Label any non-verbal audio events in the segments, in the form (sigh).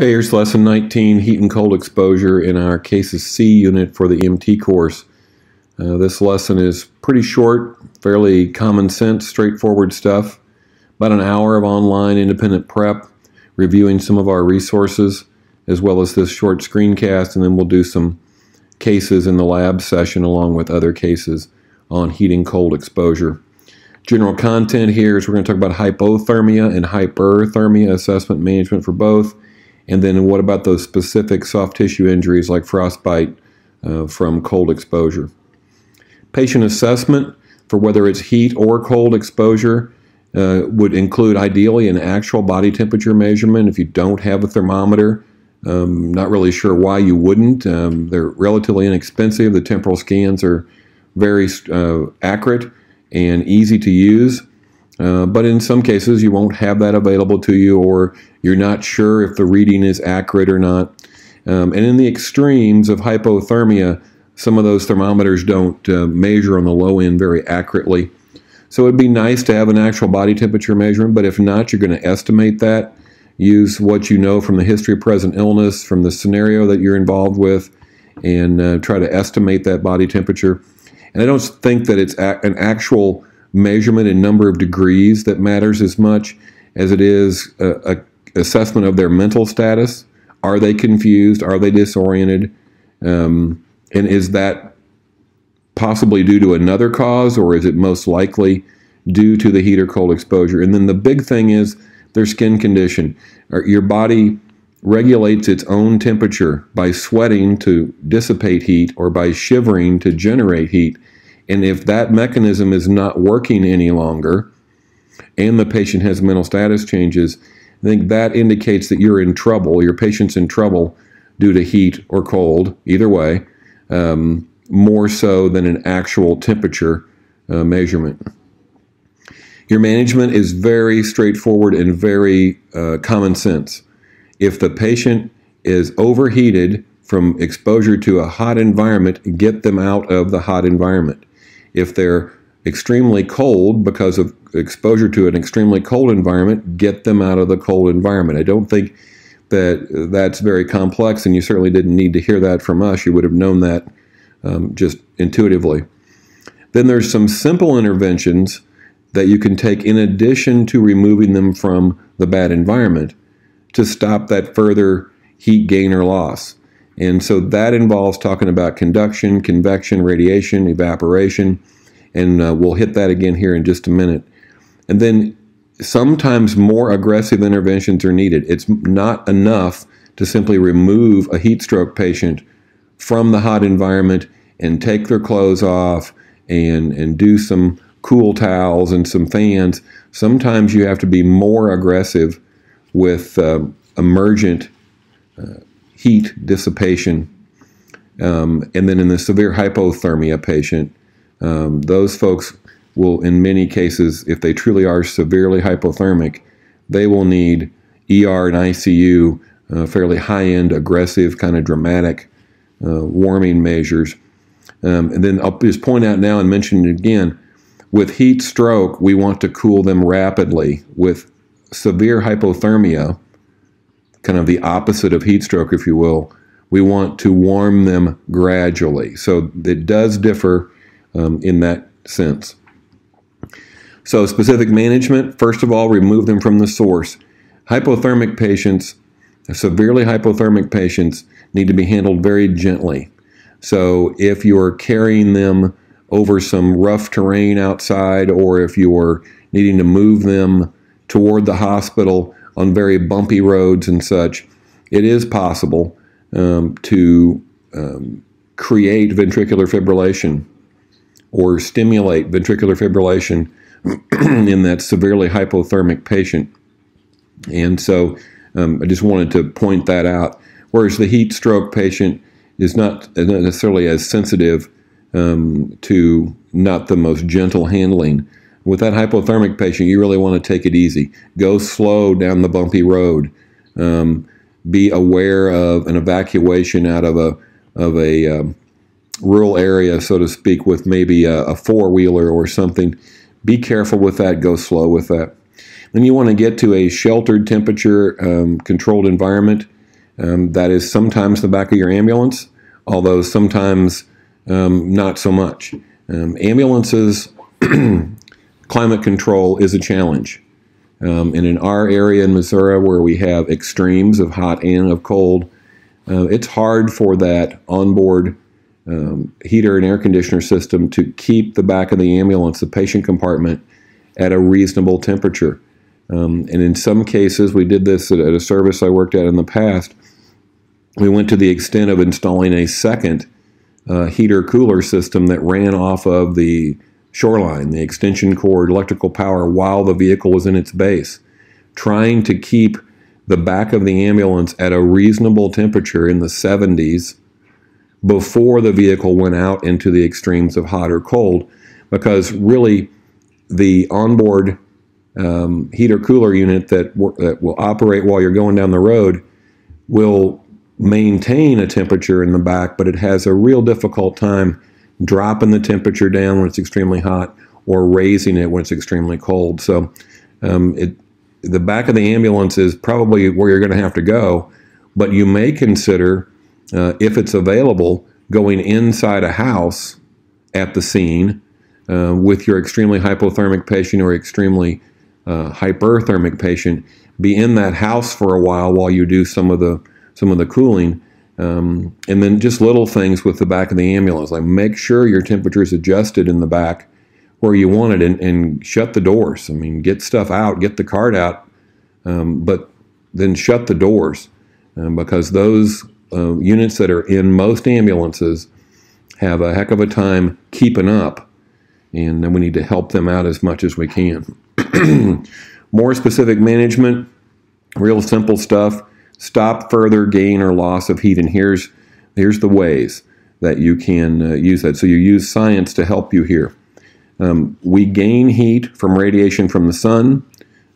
Okay, here's lesson 19, heat and cold exposure in our cases C unit for the MT course. Uh, this lesson is pretty short, fairly common sense, straightforward stuff. About an hour of online independent prep, reviewing some of our resources, as well as this short screencast, and then we'll do some cases in the lab session along with other cases on heat and cold exposure. General content here is we're going to talk about hypothermia and hyperthermia assessment management for both and then what about those specific soft tissue injuries like frostbite uh, from cold exposure? Patient assessment for whether it's heat or cold exposure uh, would include ideally an actual body temperature measurement. If you don't have a thermometer, um, not really sure why you wouldn't. Um, they're relatively inexpensive. The temporal scans are very uh, accurate and easy to use. Uh, but in some cases, you won't have that available to you, or you're not sure if the reading is accurate or not. Um, and in the extremes of hypothermia, some of those thermometers don't uh, measure on the low end very accurately. So it'd be nice to have an actual body temperature measurement, but if not, you're going to estimate that. Use what you know from the history of present illness, from the scenario that you're involved with, and uh, try to estimate that body temperature. And I don't think that it's an actual measurement in number of degrees that matters as much as it is a, a assessment of their mental status. Are they confused? Are they disoriented? Um, and is that possibly due to another cause, or is it most likely due to the heat or cold exposure? And then the big thing is their skin condition. Your body regulates its own temperature by sweating to dissipate heat or by shivering to generate heat. And if that mechanism is not working any longer and the patient has mental status changes, I think that indicates that you're in trouble, your patient's in trouble due to heat or cold, either way, um, more so than an actual temperature uh, measurement. Your management is very straightforward and very uh, common sense. If the patient is overheated from exposure to a hot environment, get them out of the hot environment if they're extremely cold because of exposure to an extremely cold environment, get them out of the cold environment. I don't think that that's very complex, and you certainly didn't need to hear that from us. You would have known that um, just intuitively. Then there's some simple interventions that you can take in addition to removing them from the bad environment to stop that further heat gain or loss. And so that involves talking about conduction, convection, radiation, evaporation, and uh, we'll hit that again here in just a minute. And then sometimes more aggressive interventions are needed. It's not enough to simply remove a heat stroke patient from the hot environment and take their clothes off and, and do some cool towels and some fans. Sometimes you have to be more aggressive with uh, emergent uh, heat dissipation. Um, and then in the severe hypothermia patient, um, those folks will, in many cases, if they truly are severely hypothermic, they will need ER and ICU, uh, fairly high end, aggressive, kind of dramatic uh, warming measures. Um, and then I'll just point out now and mention it again with heat stroke, we want to cool them rapidly. With severe hypothermia, kind of the opposite of heat stroke, if you will. We want to warm them gradually. So it does differ um, in that sense. So, specific management first of all, remove them from the source. Hypothermic patients, severely hypothermic patients, need to be handled very gently. So, if you are carrying them over some rough terrain outside, or if you are needing to move them toward the hospital, on very bumpy roads and such, it is possible um, to um, create ventricular fibrillation or stimulate ventricular fibrillation (clears throat) in that severely hypothermic patient. And so um, I just wanted to point that out. Whereas the heat stroke patient is not, not necessarily as sensitive um, to not the most gentle handling with that hypothermic patient, you really want to take it easy. Go slow down the bumpy road. Um, be aware of an evacuation out of a of a um, rural area, so to speak, with maybe a, a four wheeler or something. Be careful with that. Go slow with that. Then you want to get to a sheltered temperature um, controlled environment. Um, that is sometimes the back of your ambulance, although sometimes um, not so much. Um, ambulances (clears throat) climate control is a challenge. Um, and in our area in Missouri, where we have extremes of hot and of cold, uh, it's hard for that onboard um, heater and air conditioner system to keep the back of the ambulance, the patient compartment, at a reasonable temperature. Um, and in some cases, we did this at, at, a service I worked at in the past. We went to the extent of installing a second uh, heater cooler system that ran off of the shoreline, the extension cord, electrical power while the vehicle is in its base, trying to keep the back of the ambulance at a reasonable temperature in the 70s before the vehicle went out into the extremes of hot or cold, because really the onboard um, heater cooler unit that, that will operate while you're going down the road will maintain a temperature in the back, but it has a real difficult time dropping the temperature down when it's extremely hot or raising it when it's extremely cold. So um, it, the back of the ambulance is probably where you're going to have to go, but you may consider, uh, if it's available, going inside a house at the scene uh, with your extremely hypothermic patient or extremely uh, hyperthermic patient. Be in that house for a while while you do some of the some of the cooling um, and then just little things with the back of the ambulance, like make sure your temperature is adjusted in the back where you want it and, and shut the doors. I mean, get stuff out, get the cart out, um, but then shut the doors um, because those uh, units that are in most ambulances have a heck of a time keeping up. And then we need to help them out as much as we can. (clears throat) More specific management, real simple stuff stop further gain or loss of heat. And here's, here's the ways that you can uh, use that. So you use science to help you here. Um, we gain heat from radiation from the sun.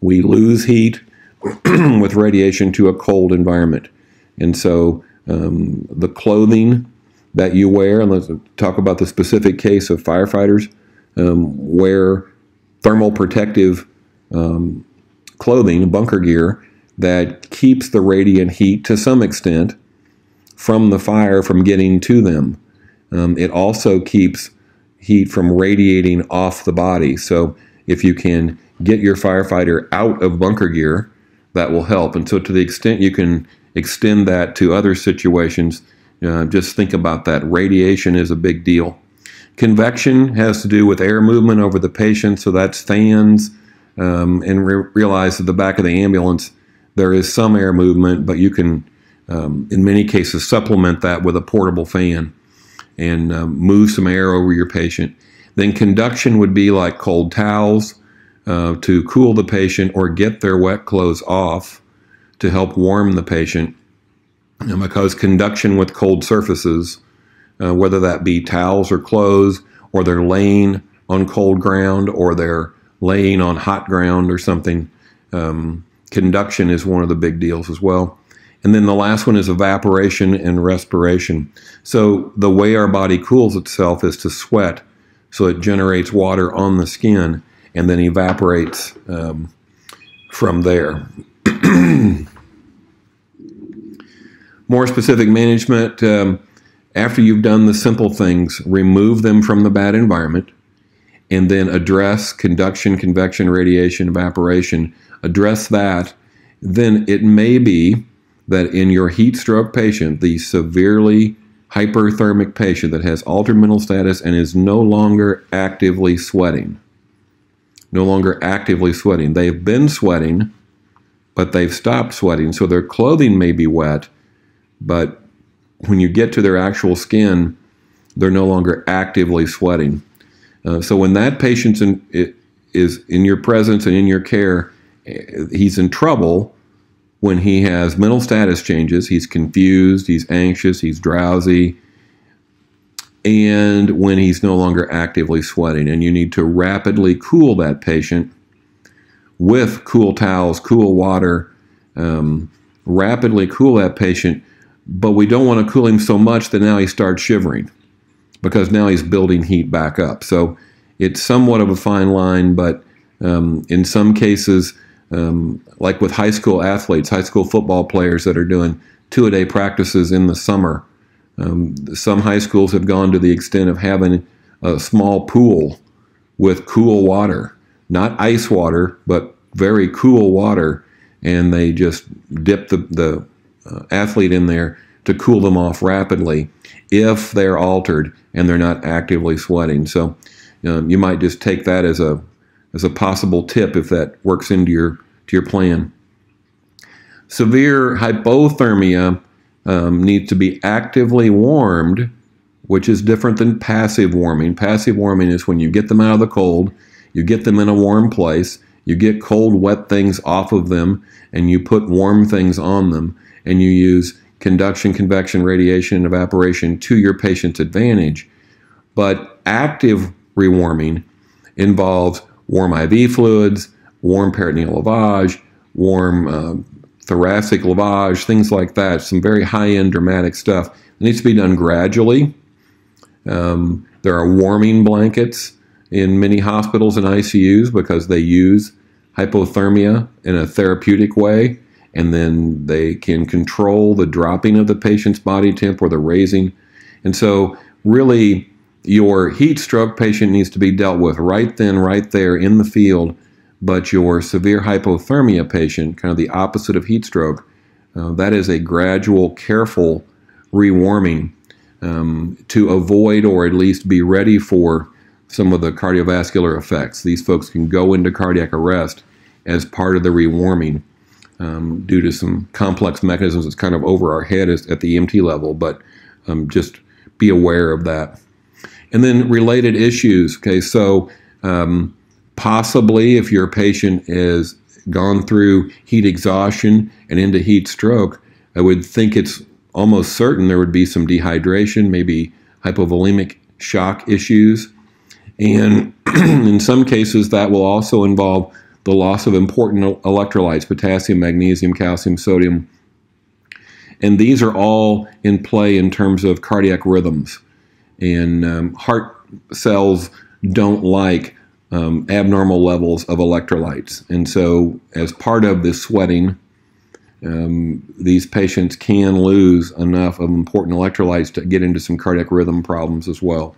We lose heat (clears throat) with radiation to a cold environment. And so um, the clothing that you wear, and let's talk about the specific case of firefighters, um, wear thermal protective um, clothing, bunker gear, that keeps the radiant heat to some extent from the fire from getting to them. Um, it also keeps heat from radiating off the body. So if you can get your firefighter out of bunker gear, that will help. And so to the extent you can extend that to other situations, uh, just think about that. Radiation is a big deal. Convection has to do with air movement over the patient, so that's fans. Um, and re- realize that the back of the ambulance there is some air movement, but you can, um, in many cases, supplement that with a portable fan and um, move some air over your patient. Then conduction would be like cold towels uh, to cool the patient or get their wet clothes off to help warm the patient. And because conduction with cold surfaces, uh, whether that be towels or clothes, or they're laying on cold ground, or they're laying on hot ground or something, um, conduction is one of the big deals as well. And then the last one is evaporation and respiration. So the way our body cools itself is to sweat. So it generates water on the skin and then evaporates um, from there. (clears throat) More specific management um, after you've done the simple things, remove them from the bad environment and then address conduction, convection, radiation, evaporation, address that, then it may be that in your heat stroke patient, the severely hyperthermic patient that has altered mental status and is no longer actively sweating, no longer actively sweating. They've been sweating, but they've stopped sweating. So their clothing may be wet, but when you get to their actual skin, they're no longer actively sweating. Uh, so when that patient is in your presence and in your care, uh, he's in trouble when he has mental status changes. He's confused, he's anxious, he's drowsy, and when he's no longer actively sweating. And you need to rapidly cool that patient with cool towels, cool water, um, rapidly cool that patient. But we don't want to cool him so much that now he starts shivering because now he's building heat back up. So it's somewhat of a fine line, but um, in some cases, um, like with high school athletes, high school football players that are doing two a day practices in the summer, um, some high schools have gone to the extent of having a small pool with cool water, not ice water, but very cool water, and they just dip the, the uh, athlete in there to cool them off rapidly if they're altered and they're not actively sweating. So um, you might just take that as a as a possible tip if that works into your to your plan. Severe hypothermia um, needs to be actively warmed, which is different than passive warming. Passive warming is when you get them out of the cold, you get them in a warm place, you get cold, wet things off of them, and you put warm things on them, and you use conduction, convection, radiation, and evaporation to your patient's advantage. But active rewarming involves warm IV fluids, warm peritoneal lavage, warm uh, thoracic lavage, things like that, some very high end dramatic stuff. It needs to be done gradually. Um, there are warming blankets in many hospitals and ICUs because they use hypothermia in a therapeutic way and then they can control the dropping of the patient's body temp or the raising. And so, really, your heat stroke patient needs to be dealt with right then, right there in the field. But your severe hypothermia patient, kind of the opposite of heat stroke, uh, that is a gradual, careful rewarming um, to avoid or at least be ready for some of the cardiovascular effects. These folks can go into cardiac arrest as part of the rewarming um, due to some complex mechanisms that's kind of over our head at the EMT level, but um, just be aware of that. And then related issues. Okay, so um, possibly if your patient has gone through heat exhaustion and into heat stroke, I would think it's almost certain there would be some dehydration, maybe hypovolemic shock issues. And (clears throat) in some cases, that will also involve the loss of important electrolytes, potassium, magnesium, calcium, sodium. And these are all in play in terms of cardiac rhythms. And um, heart cells don't like um, abnormal levels of electrolytes. And so, as part of this sweating, um, these patients can lose enough of important electrolytes to get into some cardiac rhythm problems as well.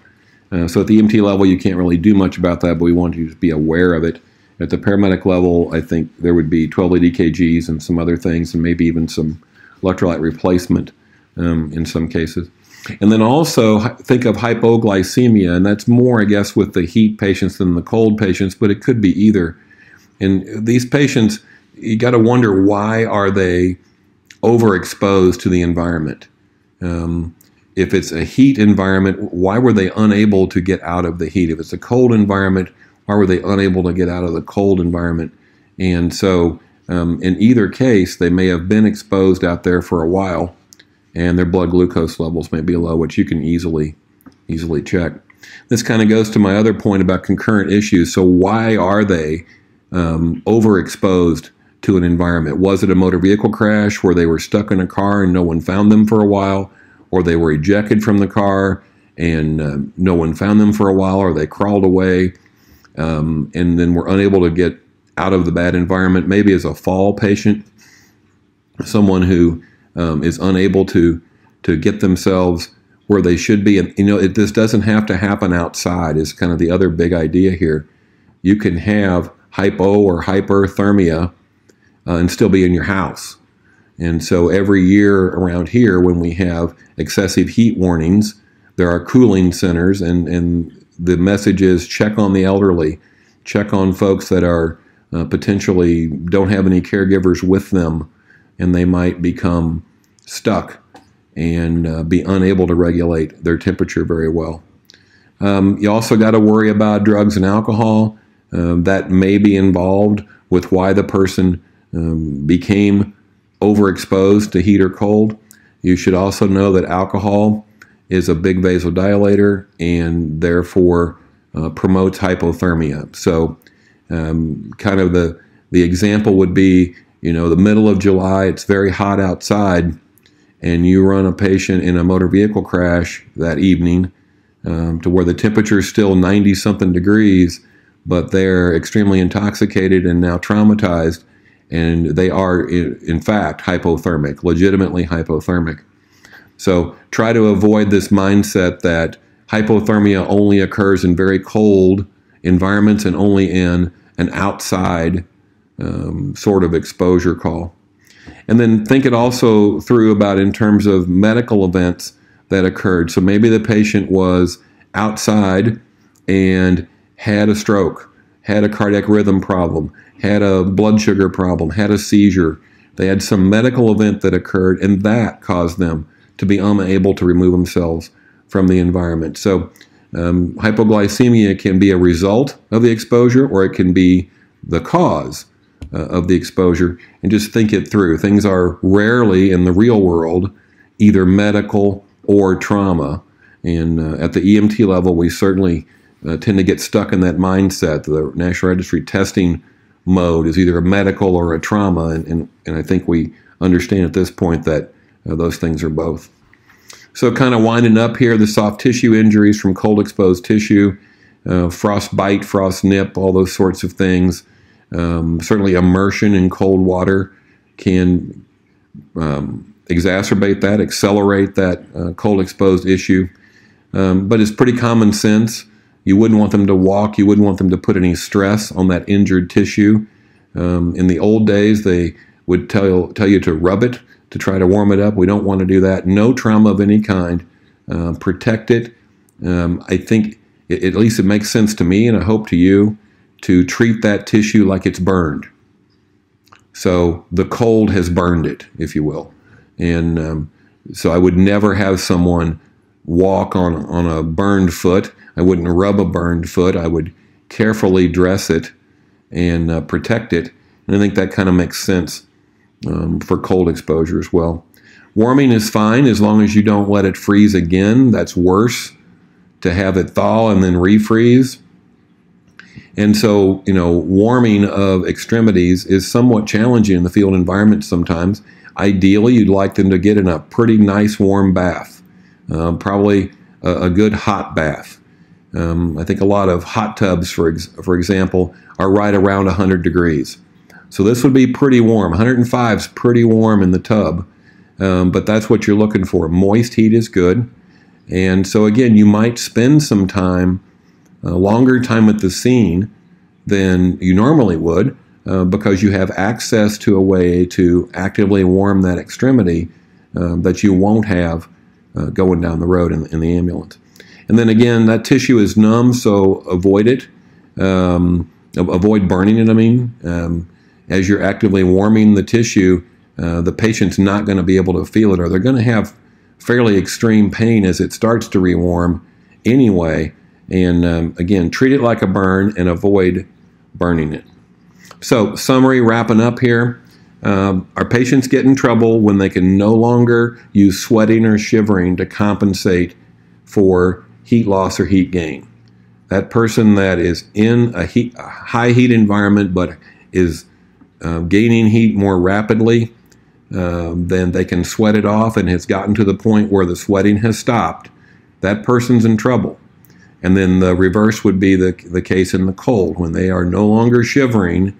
Uh, so, at the MT level, you can't really do much about that, but we want you to be aware of it at the paramedic level, I think there would be 12 ADKGs and some other things, and maybe even some electrolyte replacement um, in some cases. And then also think of hypoglycemia, and that's more, I guess, with the heat patients than the cold patients, but it could be either. And these patients, you got to wonder why are they overexposed to the environment? Um, if it's a heat environment, why were they unable to get out of the heat? If it's a cold environment, why were they unable to get out of the cold environment? And so, um, in either case, they may have been exposed out there for a while, and their blood glucose levels may be low, which you can easily easily check. This kind of goes to my other point about concurrent issues. So, why are they um, overexposed to an environment? Was it a motor vehicle crash where they were stuck in a car and no one found them for a while, or they were ejected from the car? and um, no one found them for a while, or they crawled away, um, and then we're unable to get out of the bad environment. Maybe as a fall patient, someone who um, is unable to to get themselves where they should be. And you know, it, this doesn't have to happen outside. Is kind of the other big idea here. You can have hypo or hyperthermia uh, and still be in your house. And so every year around here, when we have excessive heat warnings, there are cooling centers and, and the message is check on the elderly, check on folks that are uh, potentially don't have any caregivers with them, and they might become stuck and uh, be unable to regulate their temperature very well. Um, you also got to worry about drugs and alcohol. Um, that may be involved with why the person um, became overexposed to heat or cold. You should also know that alcohol is a big vasodilator and therefore uh, promotes hypothermia. So, um, kind of the the example would be, you know, the middle of July, it's very hot outside, and you run a patient in a motor vehicle crash that evening um, to where the temperature is still 90 something degrees, but they're extremely intoxicated and now traumatized, and they are, in, in fact, hypothermic, legitimately hypothermic. So try to avoid this mindset that hypothermia only occurs in very cold environments and only in an outside um, sort of exposure call. And then think it also through about in terms of medical events that occurred. So maybe the patient was outside and had a stroke, had a cardiac rhythm problem, had a blood sugar problem, had a seizure. They had some medical event that occurred and that caused them to be um, able to remove themselves from the environment. So um, hypoglycemia can be a result of the exposure or it can be the cause uh, of the exposure. And just think it through. Things are rarely in the real world either medical or trauma. And uh, at the EMT level, we certainly uh, tend to get stuck in that mindset. The National Registry testing mode is either a medical or a trauma. And, and, and I think we understand at this point that uh, those things are both. So, kind of winding up here, the soft tissue injuries from cold exposed tissue, uh, frost bite, frost nip, all those sorts of things. Um, certainly, immersion in cold water can um, exacerbate that, accelerate that uh, cold exposed issue. Um, but it's pretty common sense. You wouldn't want them to walk, you wouldn't want them to put any stress on that injured tissue. Um, in the old days, they would tell, tell you to rub it to try to warm it up. We don't want to do that. No trauma of any kind. Um, protect it. Um, I think it, at least it makes sense to me, and I hope to you, to treat that tissue like it's burned. So the cold has burned it, if you will. And um, so I would never have someone walk on, on a burned foot. I wouldn't rub a burned foot. I would carefully dress it and uh, protect it. And I think that kind of makes sense um, for cold exposure as well. Warming is fine as long as you don't let it freeze again. That's worse to have it thaw and then refreeze. And so, you know, warming of extremities is somewhat challenging in the field environment sometimes. Ideally, you'd like them to get in a pretty nice warm bath, uh, probably a, a, good hot bath. Um, I think a lot of hot tubs, for, ex for example, are right around 100 degrees. So this would be pretty warm. 105 is pretty warm in the tub, um, but that's what you're looking for. Moist heat is good. And so again, you might spend some time, a uh, longer time at the scene than you normally would uh, because you have access to a way to actively warm that extremity uh, that you won't have uh, going down the road in, in, the ambulance. And then again, that tissue is numb, so avoid it. Um, avoid burning it, I mean. Um, as you're actively warming the tissue, uh, the patient's not going to be able to feel it, or they're going to have fairly extreme pain as it starts to rewarm anyway. And um, again, treat it like a burn and avoid burning it. So, summary wrapping up here. Um, our patients get in trouble when they can no longer use sweating or shivering to compensate for heat loss or heat gain. That person that is in a, heat, a high heat environment but is uh, gaining heat more rapidly um, than they can sweat it off and has gotten to the point where the sweating has stopped, that person's in trouble. And then the reverse would be the, the case in the cold. When they are no longer shivering,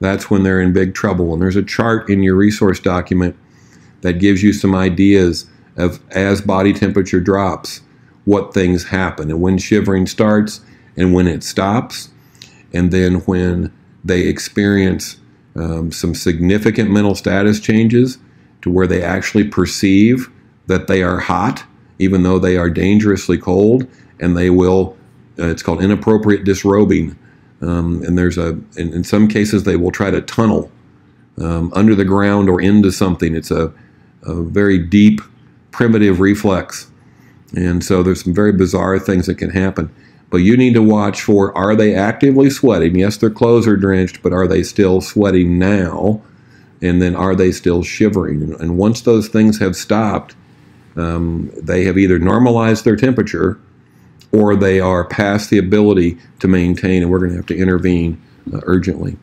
that's when they're in big trouble. And there's a chart in your resource document that gives you some ideas of as body temperature drops, what things happen and when shivering starts and when it stops, and then when they experience um, some significant mental status changes to where they actually perceive that they are hot, even though they are dangerously cold, and they will, uh, it's called inappropriate disrobing. Um, and there's a, in, in, some cases, they will try to tunnel um, under the ground or into something. It's a, a very deep, primitive reflex. And so there's some very bizarre things that can happen. But you need to watch for are they actively sweating? Yes, their clothes are drenched, but are they still sweating now? And then are they still shivering? And once those things have stopped, um, they have either normalized their temperature or they are past the ability to maintain, and we're going to have to intervene uh, urgently.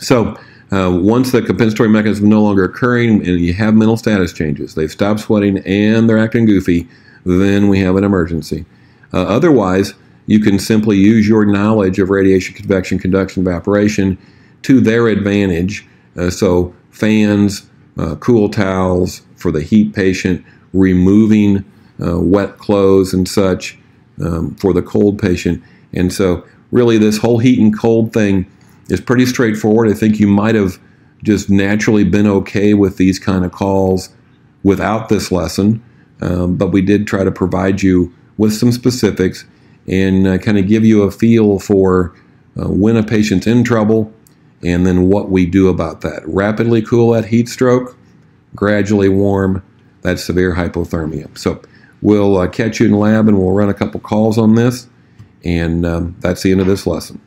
So, uh, once the compensatory mechanism is no longer occurring and you have mental status changes, they've stopped sweating and they're acting goofy, then we have an emergency. Uh, otherwise, you can simply use your knowledge of radiation convection, conduction, evaporation to their advantage. Uh, so, fans, uh, cool towels for the heat patient, removing uh, wet clothes and such um, for the cold patient. And so, really, this whole heat and cold thing is pretty straightforward. I think you might have just naturally been okay with these kind of calls without this lesson, um, but we did try to provide you with some specifics and uh, kind of give you a feel for uh, when a patient's in trouble and then what we do about that. Rapidly cool at heat stroke, gradually warm, that's severe hypothermia. So we'll uh, catch you in lab and we'll run a couple calls on this. And um, that's the end of this lesson.